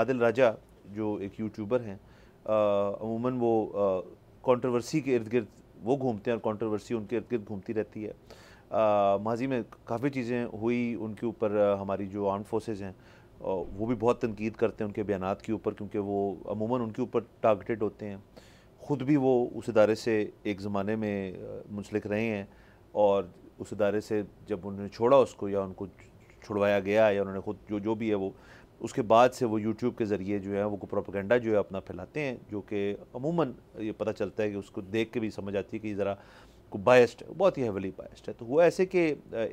आदिल राजा जो एक यूट्यूबर हैं अमूमन वो कंट्रोवर्सी के इर्द गिर्द वो घूमते हैं और कंट्रोवर्सी उनके इर्द गिर्द घूमती रहती है माजी में काफ़ी चीज़ें हुई उनके ऊपर हमारी जो आर्म फोर्सेज हैं वो भी बहुत तनकीद करते हैं उनके बयान के ऊपर क्योंकि वो अमूमन उनके ऊपर टारगेटेड होते हैं ख़ुद भी वो उस इदारे से एक ज़माने में मुंसलिक रहे हैं और उस इदारे से जब उन्होंने छोड़ा उसको या उनको छुड़वाया गया या उन्होंने खुद जो जो भी है वो उसके बाद से वो यूट्यूब के ज़रिए जो है वो प्रोपोगेंडा जो है अपना फैलाते हैं जो कि अमूमन ये पता चलता है कि उसको देख के भी समझ आती है कि ज़रा को बायस्ड है बहुत ही हेवली बायस्ड है तो वो ऐसे के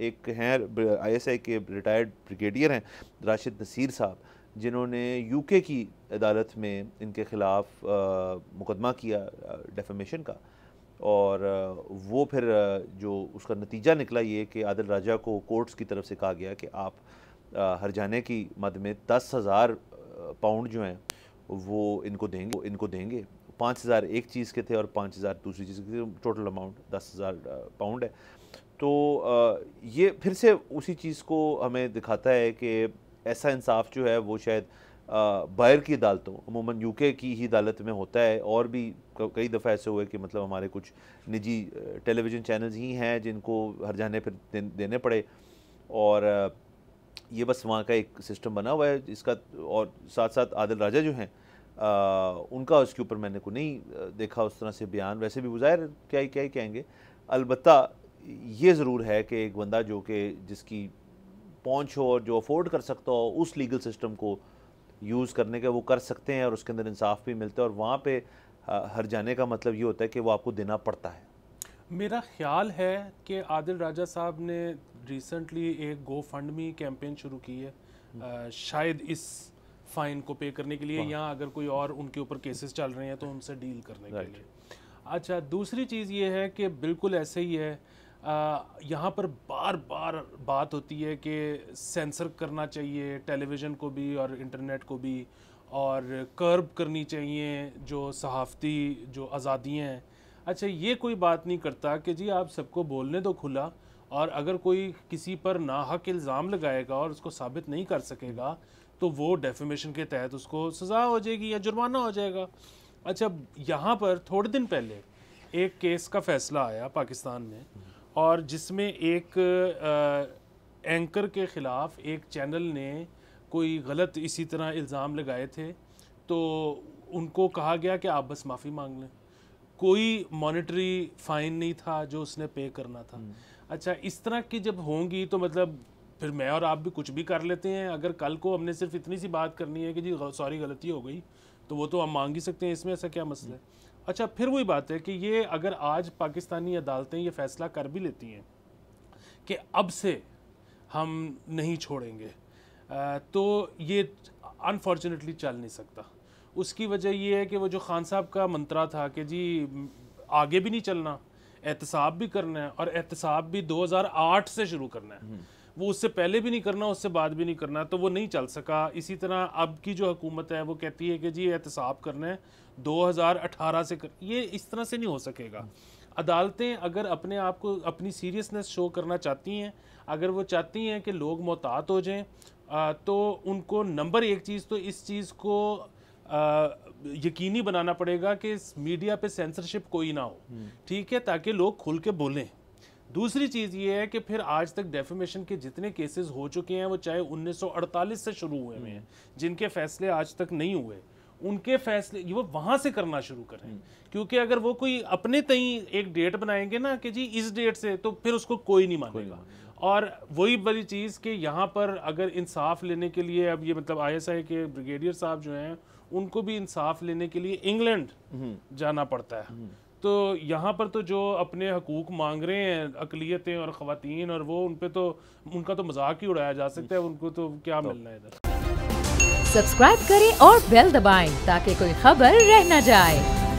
एक हैं आईएसआई के रिटायर्ड ब्रिगेडियर हैं राशिद नसीर साहब जिन्होंने यूके की अदालत में इनके ख़िलाफ़ मुकदमा किया डेफेमेशन का और वो फिर जो उसका नतीजा निकला ये कि आदिल राजा को कोर्ट्स की तरफ से कहा गया कि आप हरजाने की मद में दस हज़ार पाउंड जो हैं वो इनको देंगे इनको देंगे पाँच हज़ार एक चीज़ के थे और पाँच हज़ार दूसरी चीज़ के थे टोटल अमाउंट दस हज़ार पाउंड है तो ये फिर से उसी चीज़ को हमें दिखाता है कि ऐसा इंसाफ जो है वो शायद बाहर की अदालतों अमूमन यूके की ही अदालत में होता है और भी कई दफ़ा ऐसे हुए कि मतलब हमारे कुछ निजी टेलीविज़न चैनल्स ही हैं जिनको हर जाने फिर देने पड़े और ये बस वहाँ का एक सिस्टम बना हुआ है इसका और साथ साथ आदिल राजा जो हैं उनका उसके ऊपर मैंने को नहीं देखा उस तरह से बयान वैसे भी जाहिर क्या ही क्या ही कहेंगे अलबत् ये ज़रूर है कि एक बंदा जो कि जिसकी पहुँच हो और जो अफोर्ड कर सकता हो उस लीगल सिस्टम को यूज़ करने का वो कर सकते हैं और उसके अंदर इंसाफ भी मिलता है और वहाँ पर हर जाने का मतलब ये होता है कि वो आपको देना पड़ता है मेरा ख्याल है कि आदिल राजा साहब ने रिसेंटली एक गो फंड मी कैंपेन शुरू की है आ, हम्म। शायद इस फाइन को पे करने के लिए या अगर कोई और उनके ऊपर केसेस चल रहे हैं तो उनसे डील करने के लिए अच्छा दूसरी चीज़ ये है कि बिल्कुल ऐसे ही है यहाँ पर बार बार बात होती है कि सेंसर करना चाहिए टेलीविज़न को भी और इंटरनेट को भी और कर्ब करनी चाहिए जो सहाफ़ती जो आज़ादियाँ हैं अच्छा ये कोई बात नहीं करता कि जी आप सबको बोलने दो खुला और अगर कोई किसी पर नाहक इल्ज़ाम लगाएगा और उसको साबित नहीं कर सकेगा तो वो डेफिमेशन के तहत उसको सज़ा हो जाएगी या जुर्माना हो जाएगा अच्छा यहाँ पर थोड़े दिन पहले एक केस का फैसला आया पाकिस्तान में और जिसमें एक आ, एंकर के ख़िलाफ़ एक चैनल ने कोई गलत इसी तरह इल्ज़ाम लगाए थे तो उनको कहा गया कि आप बस माफ़ी मांग लें कोई मॉनिटरी फाइन नहीं था जो उसने पे करना था हम्म। अच्छा इस तरह की जब होंगी तो मतलब फिर मैं और आप भी कुछ भी कर लेते हैं अगर कल को हमने सिर्फ इतनी सी बात करनी है कि जी सॉरी गलती हो गई तो वो तो हम मांग ही सकते हैं इसमें ऐसा क्या मसला है हम्म। अच्छा फिर वही बात है कि ये अगर आज पाकिस्तानी अदालतें ये फैसला कर भी लेती हैं कि अब से हम नहीं छोड़ेंगे तो ये अनफॉर्चुनेटली चल नहीं सकता उसकी वजह ये है कि वो जो खान साहब का मंत्रा था कि जी आगे भी नहीं चलना एहतसाब भी करना है और एहतसाब भी 2008 से शुरू करना है हम्म। वो उससे पहले भी नहीं करना उससे बाद भी नहीं करना तो वो नहीं चल सका इसी तरह अब की जो हुकूमत है वो कहती है कि जी एहतसाब करना है 2018 से कर ये इस तरह से नहीं हो सकेगा अदालतें अगर अपने आप को अपनी सीरियसनेस शो करना चाहती हैं अगर वो चाहती हैं कि लोग मोहतात हो जाएं तो उनको नंबर एक चीज़ तो इस चीज़ को यकीनी बनाना पड़ेगा कि इस मीडिया पे सेंसरशिप कोई ना हो ठीक है ताकि लोग खुल के बोलें दूसरी चीज़ ये है कि फिर आज तक डेफिमेशन के जितने केसेस हो चुके हैं वो चाहे 1948 से शुरू हुए हुए हैं जिनके फैसले आज तक नहीं हुए उनके फैसले वो वहाँ से करना शुरू करें हम्म। क्योंकि अगर वो कोई अपने तई एक डेट बनाएंगे ना कि जी इस डेट से तो फिर उसको कोई नहीं मानेगा और वही बड़ी चीज़ कि यहाँ पर अगर इंसाफ लेने के लिए अब ये मतलब आई के ब्रिगेडियर साहब जो हैं उनको भी इंसाफ लेने के लिए इंग्लैंड हम्म। जाना पड़ता है हम्म। तो यहाँ पर तो जो अपने हकूक मांग रहे हैं अकलीतें और खातन और वो उन पर तो उनका तो मजाक ही उड़ाया जा सकता है उनको तो क्या तो। मिलना है इधर सब्सक्राइब करें और बेल दबाएं ताकि कोई खबर रह न जाए